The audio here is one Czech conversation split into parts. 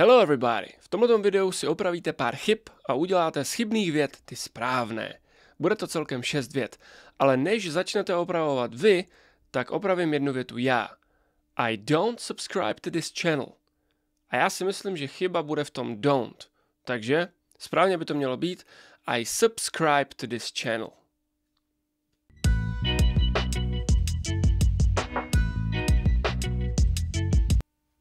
Hello everybody! V tomto videu si opravíte pár chyb a uděláte z chybných věd ty správné. Bude to celkem 6 věd, ale než začnete opravovat vy, tak opravím jednu větu já. I don't subscribe to this channel. A já si myslím, že chyba bude v tom don't. Takže správně by to mělo být I subscribe to this channel.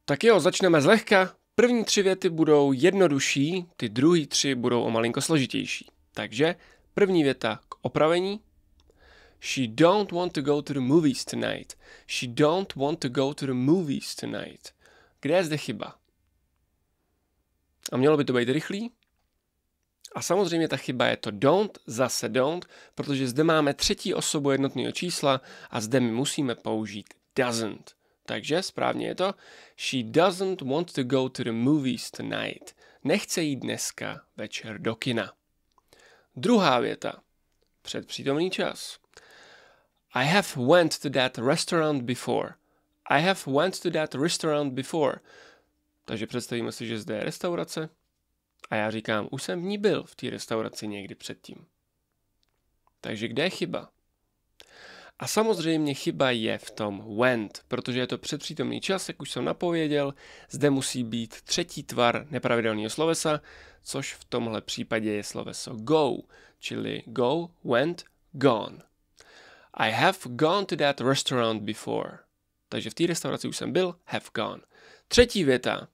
Tak jo, začneme zlehka, První tři věty budou jednodušší, ty druhý tři budou o malinko složitější. Takže první věta k opravení. She don't want to go to the movies tonight. She don't want to go to the movies tonight. Kde je zde chyba? A mělo by to být rychlý? A samozřejmě ta chyba je to don't, zase don't, protože zde máme třetí osobu jednotného čísla a zde my musíme použít doesn't. Takže správně je to She doesn't want to go to the movies tonight. Nechce jít dneska večer do kina. Druhá věta. Předpřítomný čas. I have went to that restaurant before. I have went to that restaurant before. Takže představíme si, že zde je restaurace. A já říkám, už jsem v ní byl v té restauraci někdy předtím. Takže kde je chyba? A samozřejmě chyba je v tom went, protože je to předpřítomný čas, jak už jsem napověděl, zde musí být třetí tvar nepravidelného slovesa, což v tomhle případě je sloveso go, čili go, went, gone. I have gone to that restaurant before. Takže v té restauraci už jsem byl, have gone. Třetí věta.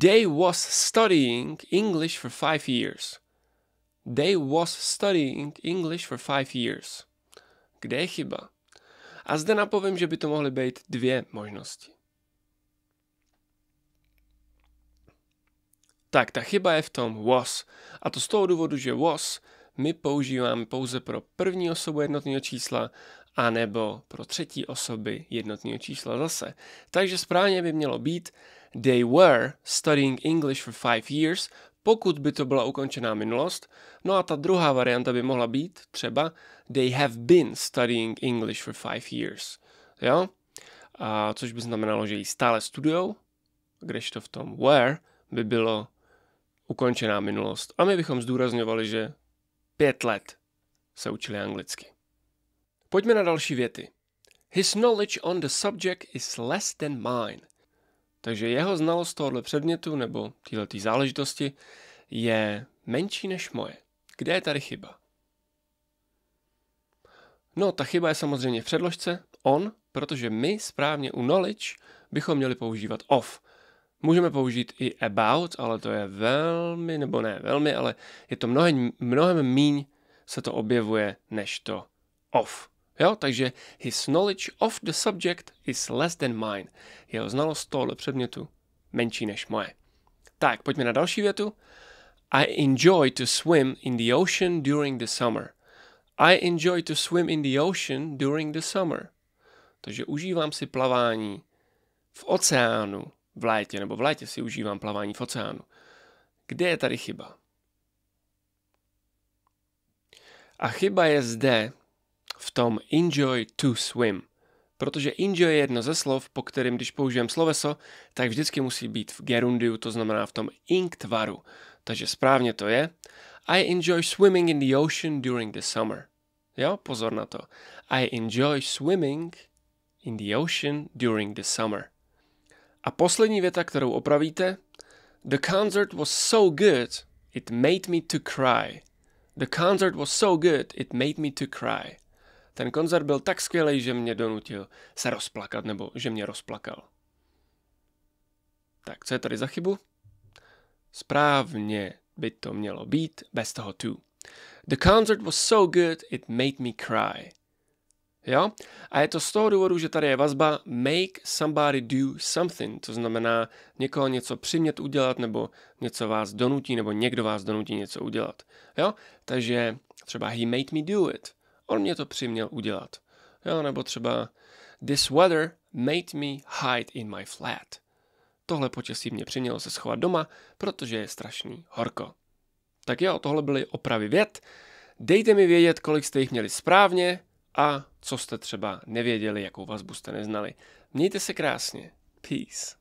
They was studying English for five years. They was studying English for five years kde je chyba. A zde napovím, že by to mohly být dvě možnosti. Tak, ta chyba je v tom was. A to z toho důvodu, že was my používáme pouze pro první osobu jednotného čísla a nebo pro třetí osoby jednotného čísla zase. Takže správně by mělo být They were studying English for five years, pokud by to byla ukončená minulost, no a ta druhá varianta by mohla být třeba they have been studying English for five years. Jo? A což by znamenalo, že ji stále studujou, kdežto v tom where by bylo ukončená minulost. A my bychom zdůrazňovali, že pět let se učili anglicky. Pojďme na další věty. His knowledge on the subject is less than mine. Takže jeho znalost tohoto předmětu nebo této záležitosti je menší než moje. Kde je tady chyba? No, ta chyba je samozřejmě v předložce on, protože my správně u knowledge bychom měli používat of. Můžeme použít i about, ale to je velmi, nebo ne velmi, ale je to mnohem, mnohem míň se to objevuje než to of. Jo, takže his knowledge of the subject is less than mine. Jeho znalost tohoto předmětu menší než moje. Tak, pojďme na další větu. I enjoy to swim in the ocean during the summer. I enjoy to swim in the ocean during the summer. Takže užívám si plavání v oceánu v létě, nebo v létě si užívám plavání v oceánu. Kde je tady chyba? A chyba je zde, tom enjoy to swim. Protože enjoy je jedno ze slov, po kterým, když použijeme sloveso, tak vždycky musí být v gerundiu, to znamená v tom ink tvaru. Takže správně to je. I enjoy swimming in the ocean during the summer. Jo, pozor na to. I enjoy swimming in the ocean during the summer. A poslední věta, kterou opravíte. The concert was so good, it made me to cry. The concert was so good, it made me to cry. Ten koncert byl tak skvělý, že mě donutil se rozplakat, nebo že mě rozplakal. Tak, co je tady za chybu? Správně by to mělo být, bez toho tu. The concert was so good, it made me cry. Jo? A je to z toho důvodu, že tady je vazba make somebody do something, to znamená někoho něco přimět udělat, nebo něco vás donutí, nebo někdo vás donutí něco udělat. Jo? Takže třeba he made me do it on mě to přiměl udělat. Jo, nebo třeba This weather made me hide in my flat. Tohle počasí mě přimělo se schovat doma, protože je strašný horko. Tak jo, tohle byly opravy věd. Dejte mi vědět, kolik jste jich měli správně a co jste třeba nevěděli, jakou vazbu jste neznali. Mějte se krásně. Peace.